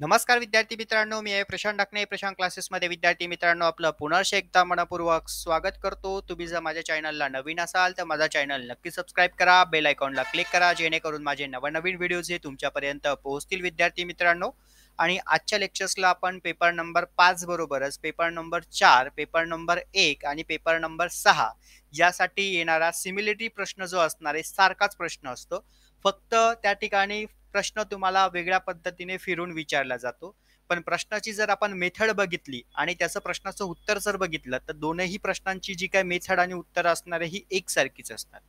नमस्कार विद्यार्थी मित्रांनो मी आहे प्रशांत डाकणे प्रशांत क्लासेसमध्ये विद्यार्थी मित्रांनो आपलं पुनर्श एकदा मनपूर्वक स्वागत करतो तुम्ही जर माझ्या चॅनलला नवीन असाल तर माझा चॅनल नक्की सबस्क्राईब करा बेल आयकॉनला क्लिक करा जेणेकरून माझे नवनवीन व्हिडिओज हे तुमच्यापर्यंत पोहोचतील विद्यार्थी मित्रांनो आणि आजच्या लेक्चर्सला आपण पेपर नंबर पाच बरोबरच पेपर नंबर चार पेपर नंबर एक आणि पेपर नंबर सहा यासाठी येणारा सिमिलिटी प्रश्न जो असणार आहे सारखाच प्रश्न असतो फक्त त्या ठिकाणी प्रश्न तुम्हाला वेगळ्या पद्धतीने फिरून विचारला जातो पण प्रश्नाची जर आपण मेथड बघितली आणि त्याचं प्रश्नाचं उत्तर जर बघितलं तर दोनही प्रश्नांची जी काय मेथड आणि उत्तर असणार ही एकसारखीच असणार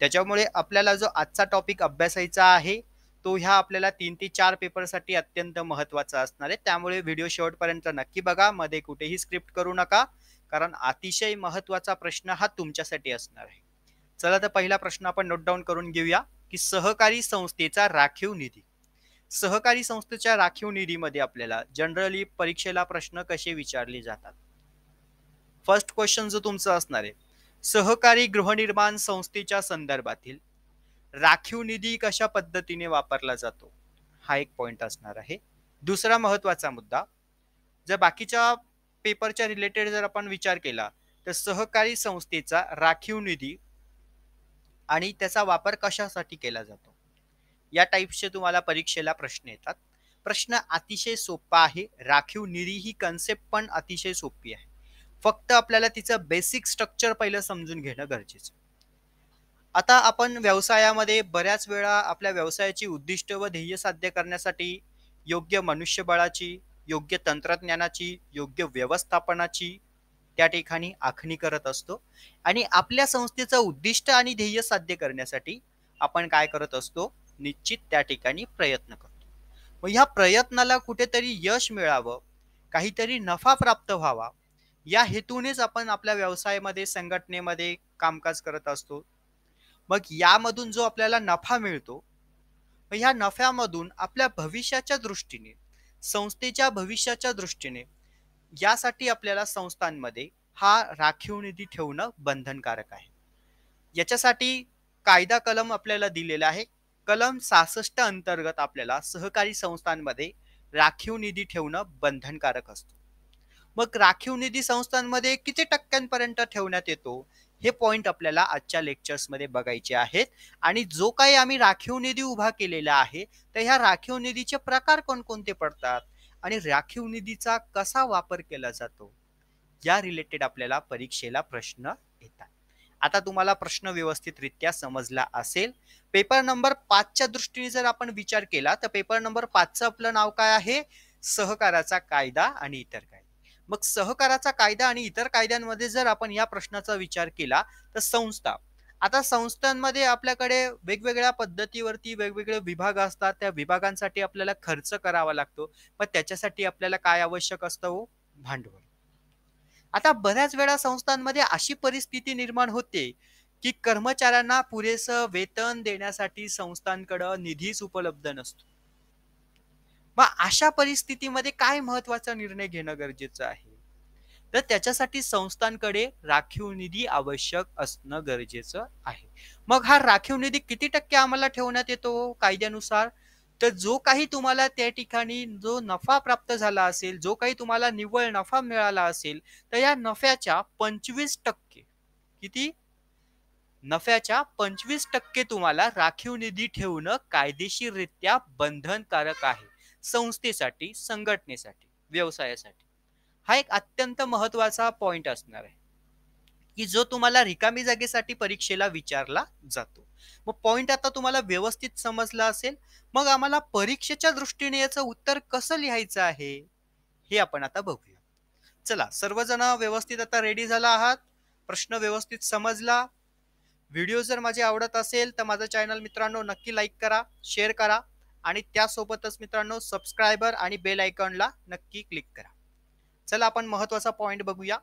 त्याच्यामुळे आपल्याला जो आजचा टॉपिक अभ्यासायचा आहे तो ह्या आपल्याला तीन ते चार पेपरसाठी अत्यंत महत्वाचा असणार आहे त्यामुळे व्हिडिओ शेवटपर्यंत नक्की बघा मध्ये कुठेही स्क्रिप्ट करू नका कारण अतिशय महत्वाचा प्रश्न हा तुमच्यासाठी असणार आहे चला तर पहिला प्रश्न आपण नोट डाऊन करून घेऊया की सहकारी संस्थेचा राखीव निधी सहकारी संस्थेच्या राखीव निधीमध्ये आपल्याला जनरली परीक्षेला प्रश्न कसे विचारले जातात फर्स्ट क्वेश्चन जो तुमचा असणार आहे सहकारी गृहनिर्माण संस्थेच्या संदर्भातील राखीव निधी कशा पद्धतीने वापरला जातो हा एक पॉइंट असणार आहे दुसरा महत्वाचा मुद्दा जर बाकीच्या पेपरच्या रिलेटेड जर आपण विचार केला तर सहकारी संस्थेचा राखीव निधी आणि त्याचा वापर कशासाठी केला जातो या टाईपचे तुम्हाला परीक्षेला प्रश्न येतात प्रश्न अतिशय सोपा आहे राखीव निरी ही कन्सेप्ट पण अतिशय सोपी आहे फक्त आपल्याला तिचं बेसिक स्ट्रक्चर पहिलं समजून घेणं गरजेचं आता आपण व्यवसायामध्ये बऱ्याच वेळा आपल्या व्यवसायाची उद्दिष्ट व ध्येय साध्य करण्यासाठी योग्य मनुष्यबळाची योग्य तंत्रज्ञानाची योग्य व्यवस्थापनाची त्या ठिकाणी आखणी करत असतो आणि आपल्या संस्थेचं उद्दिष्ट आणि ध्येय साध्य करण्यासाठी आपण काय करत असतो निश्चित त्या ठिकाणी प्रयत्न करतो मग ह्या प्रयत्नाला कुठेतरी यश मिळावं काहीतरी नफा प्राप्त व्हावा या हेतूनेच आपण आपल्या व्यवसायामध्ये संघटनेमध्ये कामकाज करत असतो मग यामधून जो आपल्याला नफा मिळतो ह्या नफ्यामधून आपल्या भविष्याच्या दृष्टीने संस्थेच्या भविष्याच्या दृष्टीने यासाठी आपल्याला संस्थांमध्ये हा राखीव निधी ठेवणं बंधनकारक आहे याच्यासाठी कायदा कलम आपल्याला दिलेला आहे कलम सहासष्ट अंतर्गत आपल्याला सहकारी संस्थांमध्ये राखीव निधी ठेवणं बंधनकारक असतो मग राखीव निधी संस्थांमध्ये किती टक्क्यांपर्यंत ठेवण्यात येतो हे पॉइंट आपल्याला आजच्या लेक्चर्समध्ये बघायचे आहेत आणि जो काही आम्ही राखीव निधी उभा केलेला आहे तर ह्या राखीव निधीचे प्रकार कोणकोणते पडतात आणि राखीव निधीचा कसा वापर केला जातो या रिलेटेड आपल्याला परीक्षेला प्रश्न येतात आता तुम्हाला प्रश्न व्यवस्थितरित्या समजला असेल पेपर नंबर पाचच्या दृष्टीने जर आपण विचार केला तर पेपर नंबर पाचचं आपलं नाव काय आहे सहकाराचा कायदा आणि इतर कायदे मग सहकाराचा कायदा आणि इतर कायद्यांमध्ये जर आपण या प्रश्नाचा विचार केला तर संस्था आता संस्थांमध्ये आपल्याकडे वेगवेगळ्या पद्धतीवरती वेगवेगळे विभाग असतात त्या विभागांसाठी आपल्याला खर्च करावा लागतो मग त्याच्यासाठी आपल्याला काय आवश्यक असतं हो भांडवल आता बऱ्याच वेळा संस्थांमध्ये अशी परिस्थिती निर्माण होते की कर्मचाऱ्यांना पुरेसं वेतन देण्यासाठी संस्थांकडं निधीच उपलब्ध नसतो मग अशा परिस्थितीमध्ये काय महत्वाचा निर्णय घेणं गरजेचं आहे तर त्याच्यासाठी संस्थांकडे राखीव निधी आवश्यक असणं गरजेचं आहे मग हा राखीव निधी किती टक्के आम्हाला ठेवण्यात येतो कायद्यानुसार तर जो काही तुम्हाला त्या ठिकाणी जो नफा प्राप्त झाला असेल जो काही तुम्हाला निव्वळ नफा मिळाला असेल तर या नफ्याच्या पंचवीस टक्के किती नफ्याच्या पंचवीस टक्के तुम्हाला राखीव निधी ठेवणं कायदेशीररित्या बंधनकारक आहे संस्थेसाठी संघटनेसाठी व्यवसायासाठी हा एक अत्यंत महत्वाचा पॉइंट असणार आहे की जो तुम्हाला रिकामी जागेसाठी परीक्षेला विचारला जातो मग पॉइंट आता तुम्हाला व्यवस्थित समजला असेल मग आम्हाला परीक्षेच्या दृष्टीने याचं उत्तर कसं लिहायचं आहे हे आपण आता बघूया चला सर्वजण व्यवस्थित आता रेडी झाला आहात प्रश्न व्यवस्थित समजला व्हिडिओ जर माझे आवडत असेल तर माझा चॅनल मित्रांनो नक्की लाईक करा शेअर करा आणि त्यासोबतच मित्रांनो सबस्क्रायबर आणि बेल आयकॉनला नक्की क्लिक करा चला आपण महत्वाचा पॉइंट बघूया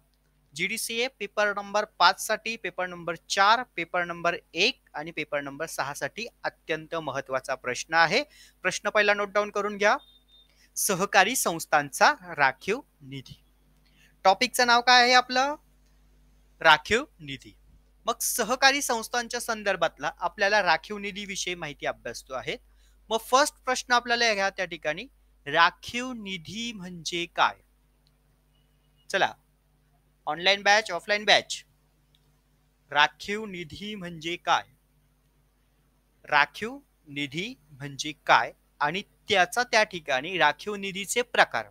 जीडीसीए पेपर नंबर पाच साठी पेपर नंबर चार पेपर नंबर एक आणि पेपर नंबर सहा साठी अत्यंत महत्वाचा प्रश्न आहे प्रश्न पहिला नोट डाऊन करून घ्या सहकारी संस्थांचा राखीव निधी टॉपिकचं नाव काय आहे आपलं राखीव निधी मग सहकारी संस्थांच्या संदर्भातला आपल्याला राखीव निधीविषयी माहिती अभ्यासतो आहे मग फर्स्ट प्रश्न आपल्याला घ्या त्या ठिकाणी राखीव निधी म्हणजे काय चला ऑनलाईन बॅच ऑफलाईन बॅच राखीव निधी म्हणजे काय राखीव निधी म्हणजे काय आणि त्याचा त्या ठिकाणी राखीव निधीचे प्रकार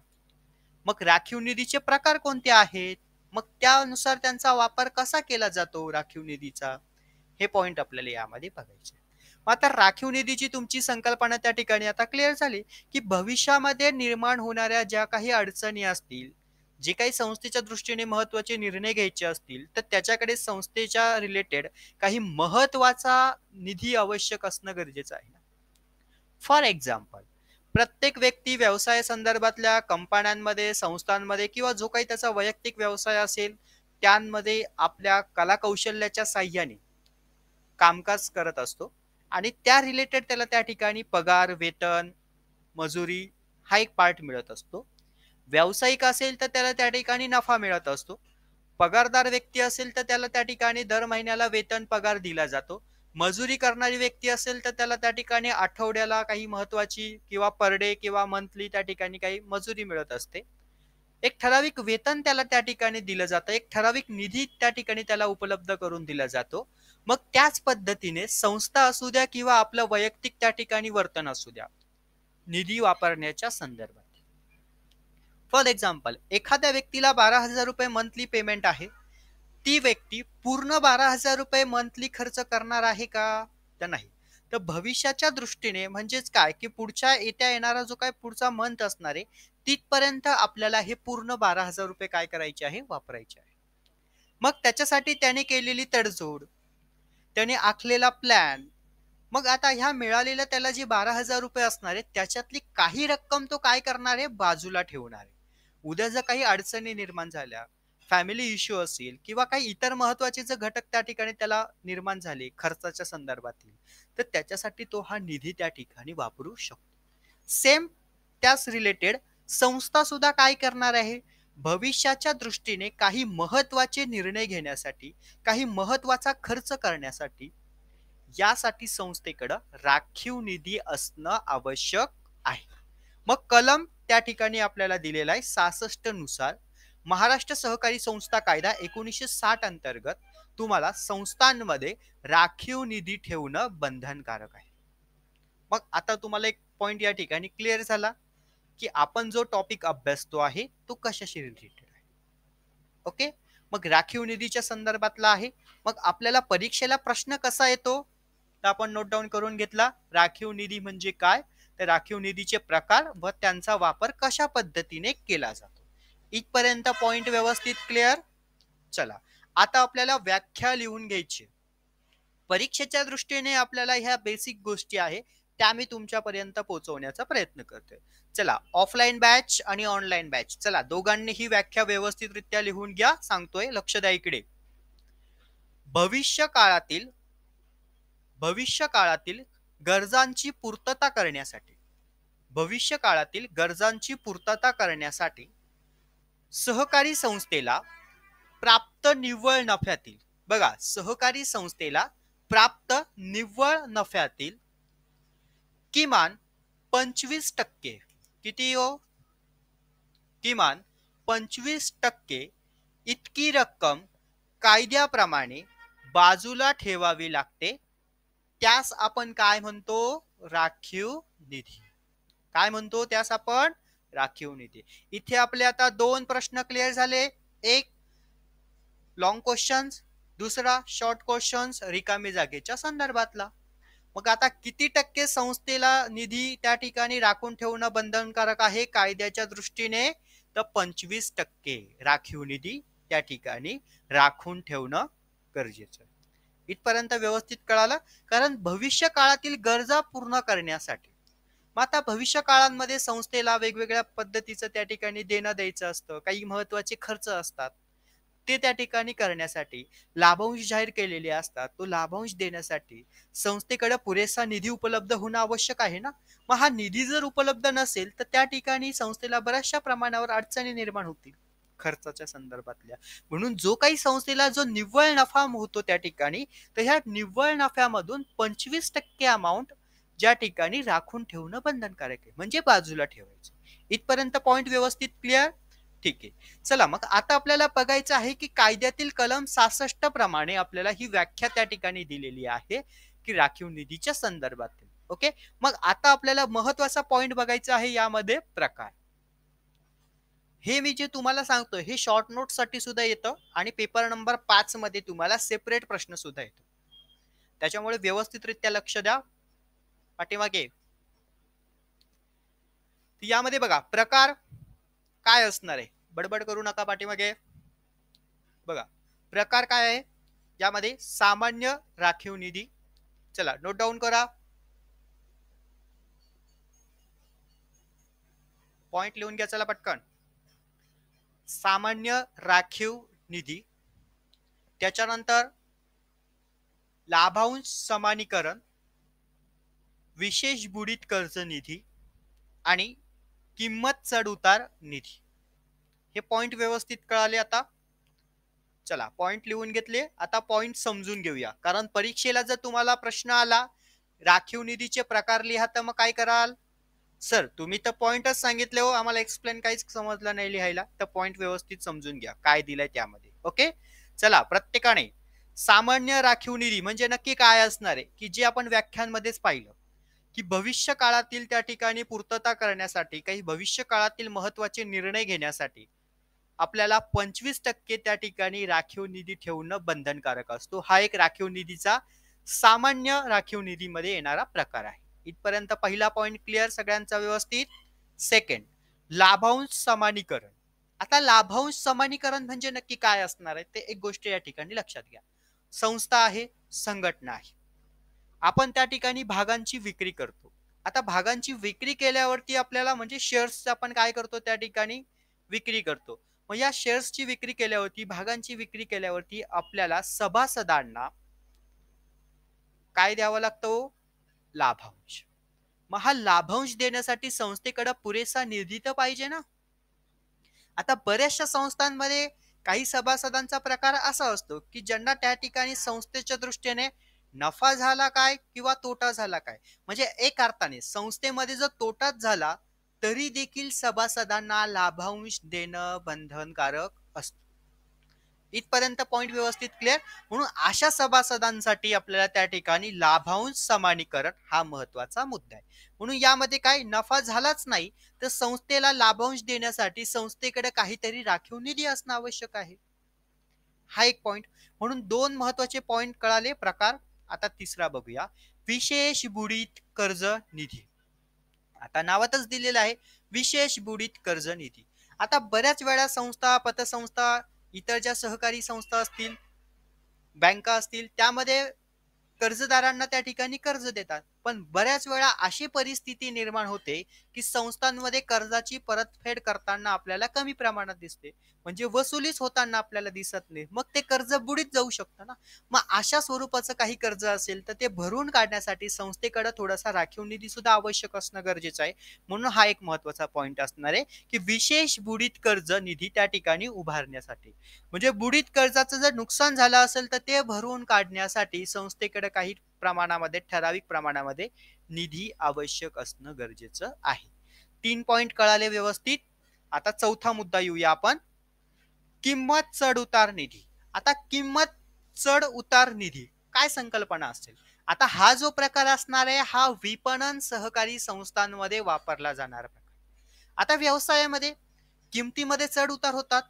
मग राखीव निधीचे प्रकार कोणते आहेत मग त्यानुसार त्यांचा वापर कसा केला जातो राखीव निधीचा हे पॉइंट आपल्याला यामध्ये बघायचे मग आता राखीव निधीची तुमची संकल्पना त्या ठिकाणी आता क्लिअर झाली की भविष्यामध्ये निर्माण होणाऱ्या ज्या काही अडचणी असतील जे काही संस्थेच्या दृष्टीने महत्वाचे निर्णय घ्यायचे असतील तर त्याच्याकडे संस्थेच्या रिलेटेड काही महत्वाचा निधी आवश्यक असणं गरजेचं आहे फॉर एक्झाम्पल प्रत्येक व्यक्ती व्यवसाय संदर्भातल्या कंपन्यांमध्ये संस्थांमध्ये किंवा जो काही त्याचा वैयक्तिक व्यवसाय असेल त्यांमध्ये आपल्या कलाकौशल्याच्या साह्याने कामकाज करत असतो आणि त्या रिलेटेड त्याला त्या ठिकाणी पगार वेतन मजुरी हा एक पार्ट मिळत असतो व्यावसायिक असेल तर त्याला त्या ठिकाणी नफा मिळत असतो पगारदार व्यक्ती असेल तर त्याला त्या ठिकाणी दर महिन्याला वेतन पगार दिला जातो मजुरी करणारी व्यक्ती असेल तर त्याला त्या ठिकाणी आठवड्याला काही महत्वाची किंवा पर डे किंवा मंथली त्या ठिकाणी काही मजुरी मिळत असते एक ठराविक वेतन त्याला त्या ठिकाणी दिलं जातं एक ठराविक निधी त्या ठिकाणी त्याला उपलब्ध करून दिला जातो मग त्याच पद्धतीने संस्था असू द्या किंवा आपलं वैयक्तिक त्या ठिकाणी वर्तन असू द्या निधी वापरण्याच्या संदर्भात फॉर एक्झाम्पल एखाद्या व्यक्तीला बारा हजार रुपये मंथली पेमेंट आहे ती व्यक्ती पूर्ण बारा हजार रुपये मंथली खर्च करणार आहे का तर नाही तर भविष्याच्या दृष्टीने म्हणजेच काय की पुढच्या येत्या येणारा जो काय पुढचा मंथ असणार आहे तिथपर्यंत आपल्याला हे पूर्ण बारा हजार रुपये काय करायचे आहे वापरायचे आहे मग त्याच्यासाठी त्याने केलेली तडजोड त्याने आखलेला प्लॅन मग आता ह्या मिळालेल्या त्याला जी बारा हजार रुपये असणार आहे त्याच्यातली काही रक्कम तो काय करणार आहे बाजूला ठेवणार आहे उद्या जर काही अडचणी निर्माण झाल्या फॅमिली इश्यू असेल किंवा काही इतर महत्वाचे जर घटक त्या ठिकाणी त्याला निर्माण झाले खर्चाच्या संदर्भातील तर त्याच्यासाठी तो हा निधी त्या ठिकाणी वापरू शकतो सेम त्याच रिलेटेड संस्था सुद्धा काय करणार आहे भविष्याच्या दृष्टीने काही महत्वाचे निर्णय घेण्यासाठी काही महत्वाचा खर्च करण्यासाठी यासाठी संस्थेकडं राखीव निधी असणं आवश्यक आहे मग कलम त्या ठिकाणी आपल्याला दिलेला आहे सासष्ट नुसार महाराष्ट्र सहकारी संस्था कायदा एकोणीसशे साठ अंतर्गत तुम्हाला संस्थांमध्ये राखीव निधी ठेवणं बंधनकारक आहे मग आता तुम्हाला एक पॉइंट या ठिकाणी क्लिअर झाला की आपण जो टॉपिक अभ्यासतो आहे तो कशाशी रिलेटेड आहे ओके मग राखीव निधीच्या संदर्भातला आहे मग आपल्याला परीक्षेला प्रश्न कसा येतो तर आपण नोट डाऊन करून घेतला राखीव निधी म्हणजे काय राखीव निधीचे प्रकार व त्यांचा वापर कशा पद्धतीने केला जातो इथपर्यंत पॉइंट व्यवस्थित क्लिअर चला आता आपल्याला व्याख्या लिहून घ्यायची परीक्षेच्या दृष्टीने आपल्याला ह्या बेसिक गोष्टी आहे त्या मी तुमच्यापर्यंत पोहोचवण्याचा प्रयत्न करतोय चला ऑफलाईन बॅच आणि ऑनलाईन बॅच चला दोघांनी ही व्याख्या व्यवस्थितरित्या लिहून घ्या सांगतोय लक्ष द्या इकडे भविष्य काळातील भविष्य काळातील गरजांची पूर्तता करण्यासाठी भविष्य काळातील गरजांची पूर्तता करण्यासाठी सहकारी संस्थेला प्राप्त निव्वळ नफ्यातील बघा सहकारी संस्थेला प्राप्त निव्वळ नफ्यातील किमान पंचवीस टक्के किती हो किमान पंचवीस टक्के इतकी रक्कम कायद्याप्रमाणे बाजूला ठेवावी लागते त्यास आपण काय म्हणतो राखीव निधी काय म्हणतो त्यास आपण राखीव निधी इथे आपले आता दोन प्रश्न क्लिअर झाले एक लॉंग क्वेश्चन दुसरा शॉर्ट क्वेश्चन्स रिकामी जागेच्या संदर्भातला मग आता किती टक्के संस्थेला निधी त्या ठिकाणी राखून ठेवणं बंधनकारक आहे कायद्याच्या दृष्टीने तर पंचवीस टक्के राखीव निधी त्या ठिकाणी राखून ठेवणं गरजेचं इथपर्यंत व्यवस्थित कळालं कारण भविष्य काळातील गरजा पूर्ण करण्यासाठी मग आता भविष्य काळांमध्ये संस्थेला वेगवेगळ्या पद्धतीचं त्या ठिकाणी देणं द्यायचं असतं काही महत्वाचे खर्च असतात ते त्या ठिकाणी करण्यासाठी लाभांश जाहीर केलेले असतात तो लाभांश देण्यासाठी संस्थेकडे पुरेसा निधी उपलब्ध होणं आवश्यक आहे ना मग हा निधी जर उपलब्ध नसेल तर त्या ठिकाणी संस्थेला बऱ्याचशा प्रमाणावर अडचणी निर्माण होतील खर्चाच्या संदर्भातल्या म्हणून जो काही संस्थेला जो निव्वळ नफा होतो त्या ठिकाणी तर ह्या निव्वळ नफ्यामधून पंचवीस टक्के अमाऊंट ज्या ठिकाणी राखून ठेवणं बंधनकारक आहे म्हणजे बाजूला ठेवायचं इथपर्यंत पॉइंट व्यवस्थित क्लिअर ठीक आहे चला मग आता आपल्याला बघायचं आहे की कायद्यातील कलम सासष्ट प्रमाणे आपल्याला ही व्याख्या त्या ठिकाणी दिलेली आहे की राखीव निधीच्या संदर्भातील ओके मग आता आपल्याला महत्वाचा पॉइंट बघायचा आहे यामध्ये प्रकार हे मी जे तुम्हाला सांगतो हे शॉर्ट नोट साठी सुद्धा येतं आणि पेपर नंबर पाच मध्ये तुम्हाला सेपरेट प्रश्न सुद्धा येतो त्याच्यामुळे व्यवस्थितरित्या लक्ष द्या पाठीमागे यामध्ये बघा प्रकार काय असणार आहे बडबड करू नका पाठीमागे बघा प्रकार काय आहे यामध्ये सामान्य राखीव निधी चला नोट डाऊन करा पॉइंट लिहून घ्या चला पटकन सामान्य राखीव निधी त्याच्यानंतर लाभांश समानीकरण विशेष बुडीत कर्ज निधी आणि किंमत चढउतार निधी हे पॉइंट व्यवस्थित कळाले आता चला पॉइंट लिहून घेतले आता पॉइंट समजून घेऊया कारण परीक्षेला जर तुम्हाला प्रश्न आला राखीव निधीचे प्रकार लिहा तर मग काय कराल सर तुम्ही तर पॉइंटच सांगितले हो आम्हाला एक्सप्लेन काहीच समजलं नाही लिहायला तर पॉइंट व्यवस्थित समजून घ्या काय दिलंय त्यामध्ये ओके चला प्रत्येकाने सामान्य राखीव निधी म्हणजे नक्की काय असणार आहे की जे आपण व्याख्यांमध्येच पाहिलं की भविष्य काळातील त्या ठिकाणी पूर्तता करण्यासाठी काही भविष्य काळातील महत्वाचे निर्णय घेण्यासाठी आपल्याला पंचवीस टक्के त्या ठिकाणी राखीव निधी ठेवणं बंधनकारक असतो हा एक राखीव निधीचा सामान्य राखीव निधीमध्ये येणारा प्रकार आहे इथपर्यंत पहिला पॉइंट क्लिअर सगळ्यांचा व्यवस्थित सेकंड लाभांश समानीकरण आता लाभांश समानीकरण म्हणजे नक्की काय असणार आहे ते एक गोष्ट या ठिकाणी लक्षात घ्या संस्था आहे संघटना आहे आपण त्या ठिकाणी भागांची विक्री करतो आता भागांची विक्री केल्यावरती आपल्याला म्हणजे शेअर्स आपण काय करतो त्या ठिकाणी विक्री करतो मग या शेअर्सची विक्री केल्यावरती भागांची विक्री केल्यावरती आपल्याला सभासदांना काय द्यावा लागतो हो? लाभांश मग हा लाभांश देण्यासाठी संस्थेकडे पुरेसा निधी तर पाहिजे ना आता बऱ्याचशा संस्थांमध्ये काही सभासदांचा प्रकार असा असतो की ज्यांना त्या ठिकाणी संस्थेच्या दृष्टीने नफा झाला काय किंवा तोटा झाला काय म्हणजे एक अर्थाने संस्थेमध्ये जर तोटाच झाला तरी देखील सभासदांना लाभांश देणं बंधनकारक असतं इथपर्यंत पॉईंट व्यवस्थित क्लिअर म्हणून अशा सभासदांसाठी आपल्याला त्या ठिकाणी लाभांश समानीकरण हा महत्वाचा मुद्दा आहे म्हणून यामध्ये काय नफा झालाच नाही तर संस्थेला लाभांश देण्यासाठी संस्थेकडे काहीतरी राखीव निधी असणं आवश्यक आहे हा एक पॉइंट म्हणून दोन महत्वाचे पॉइंट कळाले प्रकार आता तिसरा बघूया विशेष बुडीत कर्ज निधी आता नावातच दिलेलं आहे विशेष बुडीत कर्ज निधी आता बऱ्याच वेळा संस्था पतसंस्था इतर ज्या सहकारी संस्था असतील बँका असतील त्यामध्ये कर्जदारांना त्या ठिकाणी कर्ज देतात पण बऱ्याच वेळा अशी परिस्थिती निर्माण होते की संस्थांमध्ये कर्जाची परतफेड करताना आपल्याला कमी प्रमाणात दिसते म्हणजे वसुलीच होताना आपल्याला दिसत नाही मग ते कर्ज बुडीत जाऊ शकतं ना मग अशा स्वरूपाचं काही कर्ज असेल तर ते भरून काढण्यासाठी संस्थेकडे थोडासा राखीव निधी सुद्धा आवश्यक असणं गरजेचं आहे म्हणून हा एक महत्वाचा पॉईंट असणार आहे की विशेष बुडीत कर्ज निधी त्या ठिकाणी उभारण्यासाठी म्हणजे बुडीत कर्जाचं जर नुकसान झालं असेल तर ते भरून काढण्यासाठी संस्थेकडे काही प्रमाणामध्ये ठराविक प्रमाणामध्ये निधी आवश्यक असणं गरजेचं आहे तीन पॉइंट कळाले व्यवस्थित आता चौथा मुद्दा येऊया आपण किंमत चढ उतार निधी आता किंमत चढ उतार निधी काय संकल्पना असेल आता हा जो प्रकार असणार आहे हा विपणन सहकारी संस्थांमध्ये वापरला जाणार प्रकार आता व्यवसायामध्ये किमतीमध्ये चढ उतार होतात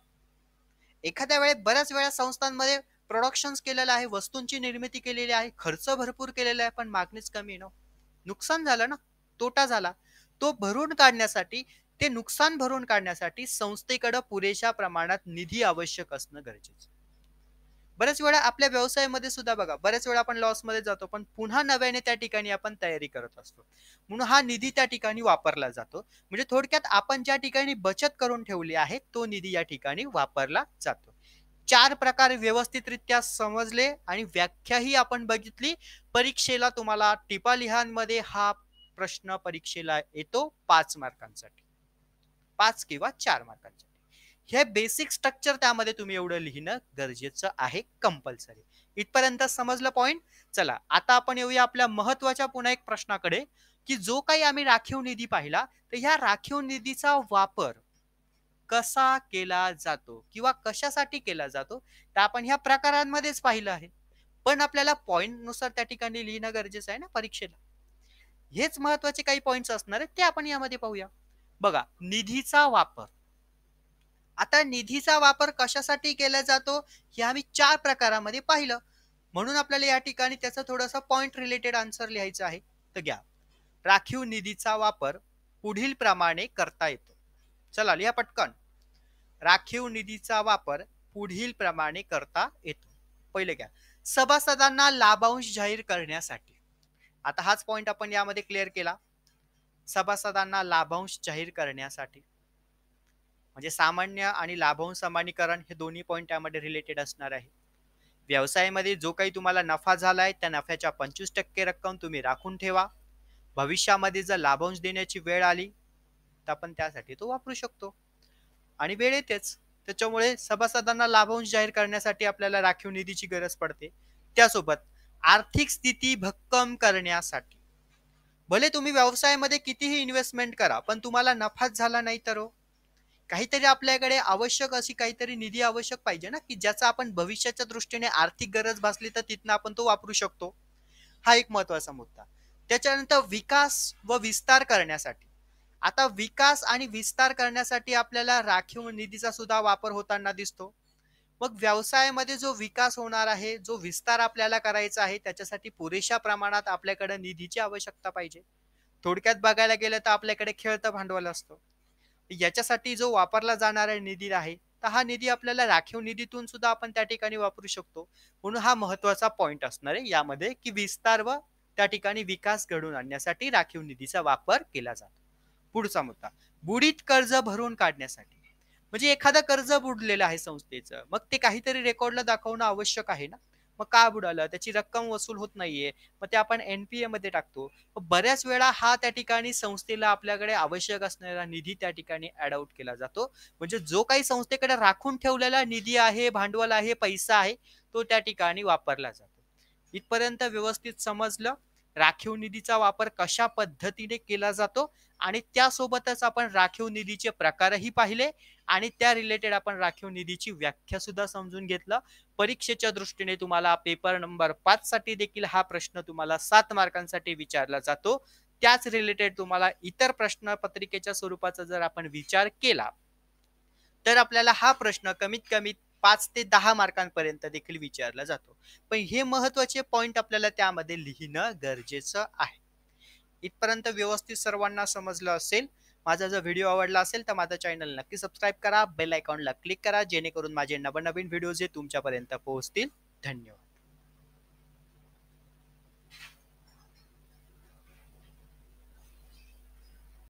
एखाद्या वेळेस बऱ्याच वेळा संस्थांमध्ये प्रोडक्शन केलेलं आहे वस्तूंची निर्मिती केलेली आहे खर्च भरपूर केलेला आहे पण मागणीच कमी ना हो. नुकसान झालं ना तोटा झाला तो भरून काढण्यासाठी ते नुकसान भरून काढण्यासाठी संस्थेकडे पुरेशा प्रमाणात निधी आवश्यक असणं गरजेचं बऱ्याच वेळा आपल्या व्यवसायामध्ये सुद्धा बघा बऱ्याच वेळा आपण लॉसमध्ये जातो पण पुन्हा नव्याने त्या ठिकाणी आपण तयारी करत असतो म्हणून हा निधी त्या ठिकाणी वापरला जातो म्हणजे थोडक्यात आपण ज्या ठिकाणी बचत करून ठेवली आहे तो निधी या ठिकाणी वापरला जातो चार प्रकार व्यवस्थितरित्या समजले आणि व्याख्याही आपण बघितली परीक्षेला तुम्हाला टिपा लिहांमध्ये हा प्रश्न परीक्षेला येतो पाच मार्कांसाठी पाच किंवा चार मार्कांसाठी हे बेसिक स्ट्रक्चर त्यामध्ये तुम्ही एवढं लिहिणं गरजेचं आहे कंपल्सरी इथपर्यंत समजलं पॉइंट चला आता आपण येऊया आपल्या महत्वाच्या पुन्हा एक प्रश्नाकडे की जो काही आम्ही राखीव निधी पाहिला तर ह्या राखीव निधीचा वापर कसा केला जातो किंवा कशासाठी केला जातो तर आपण ह्या प्रकारांमध्येच पाहिलं आहे पण आपल्याला पॉइंट नुसार त्या ठिकाणी लिहिणं गरजेचं आहे ना परीक्षेला हेच महत्वाचे काही पॉइंट्स असणार आहेत ते आपण यामध्ये पाहूया बघा निधीचा वापर आता निधीचा वापर कशासाठी केला जातो हे आम्ही चार प्रकारामध्ये पाहिलं म्हणून आपल्याला या ठिकाणी त्याचा थोडासा पॉइंट रिलेटेड आन्सर लिहायचा आहे तर घ्या राखीव निधीचा वापर पुढील प्रमाणे करता येतो चला लिहा पटकन राखीव निधीचा वापर पुढील प्रमाणे करता येतो पहिले घ्या सभासदांना लाभांश जाहीर करण्यासाठी आता हाच पॉइंट आपण यामध्ये क्लिअर केला सभासदांना लाभांश जाहीर करण्यासाठी म्हणजे सामान्य आणि लाभांश समानीकरण हे दोन्ही पॉईंट यामध्ये रिलेटेड असणार आहे व्यवसायामध्ये जो काही तुम्हाला नफा झालाय त्या नफ्याच्या पंचवीस टक्के रक्कम तुम्ही राखून ठेवा भविष्यामध्ये जर लाभांश देण्याची वेळ आली तर आपण त्यासाठी तो वापरू शकतो आणि वेळ येतेच त्याच्यामुळे सभासदांना लाभांश जाहीर करण्यासाठी आपल्याला राखीव निधीची गरज पडते त्यासोबत आर्थिक स्थिती भक्कम करण्यासाठी भले तुम्ही व्यवसायामध्ये कितीही इन्व्हेस्टमेंट करा पण तुम्हाला नफाच झाला नाही तर हो. काहीतरी आपल्याकडे आवश्यक अशी काहीतरी निधी आवश्यक पाहिजे ना की ज्याचा आपण भविष्याच्या दृष्टीने आर्थिक गरज भासली तर तिथनं आपण तो वापरू शकतो हा एक महत्वाचा मुद्दा त्याच्यानंतर विकास व विस्तार करण्यासाठी आता विकास आणि विस्तार करण्यासाठी आपल्याला राखीव निधीचा सुद्धा वापर होताना दिसतो मग व्यवसायामध्ये जो विकास होणार आहे जो विस्तार आपल्याला करायचा आहे त्याच्यासाठी पुरेशा प्रमाणात आपल्याकडे निधीची आवश्यकता पाहिजे थोडक्यात बघायला गेलं तर आपल्याकडे खेळतं भांडवल असतो याच्यासाठी जो वापरला जाणारा निधी आहे तर हा निधी आपल्याला राखीव निधीतून सुद्धा आपण त्या ठिकाणी वापरू शकतो म्हणून हा महत्वाचा पॉइंट असणार आहे यामध्ये की विस्तार व त्या ठिकाणी विकास घडून आणण्यासाठी राखीव निधीचा वापर केला जातो पुढचा मुद्दा बुडीत कर्ज भरून काढण्यासाठी म्हणजे एखादा कर्ज बुडलेलं आहे संस्थेचं मग ते काहीतरी रेकॉर्डला दाखवणं आवश्यक आहे ना मग का बुडालं त्याची रक्कम वसूल होत नाहीये मग ते आपण एनपीए मध्ये टाकतो बऱ्याच वेळा हा त्या ठिकाणी संस्थेला आपल्याकडे आवश्यक असणारा निधी त्या ठिकाणी ऍड आउट केला जातो म्हणजे जो काही संस्थेकडे राखून ठेवलेला निधी आहे भांडवल आहे पैसा आहे तो त्या ठिकाणी वापरला जातो इथपर्यंत व्यवस्थित समजलं राखीव निधीचा वापर कशा पद्धतीने केला जातो आणि त्यासोबतच आपण राखीव निधीचे प्रकारही पाहिले आणि त्या रिलेटेड आपण राखीव निधीची व्याख्या सुद्धा समजून घेतलं परीक्षेच्या दृष्टीने तुम्हाला पेपर नंबर पाच साठी देखील हा प्रश्न तुम्हाला सात मार्कांसाठी विचारला जातो त्याच रिलेटेड तुम्हाला इतर प्रश्नपत्रिकेच्या स्वरूपाचा जर आपण विचार केला तर आपल्याला हा प्रश्न कमीत कमी पाच ते दहा मार्कांपर्यंत देखील विचारला जातो पण हे महत्वाचे पॉइंट आपल्याला त्यामध्ये लिहिणं गरजेचं आहे इथपर्यंत व्यवस्थित सर्वांना समजलं असेल माझा जर व्हिडिओ आवडला असेल तर माझा चॅनल नक्की सबस्क्राईब करा बेल आयकॉनला क्लिक करा जेणेकरून माझे नवनवीन व्हिडिओज हे तुमच्यापर्यंत पोहोचतील धन्यवाद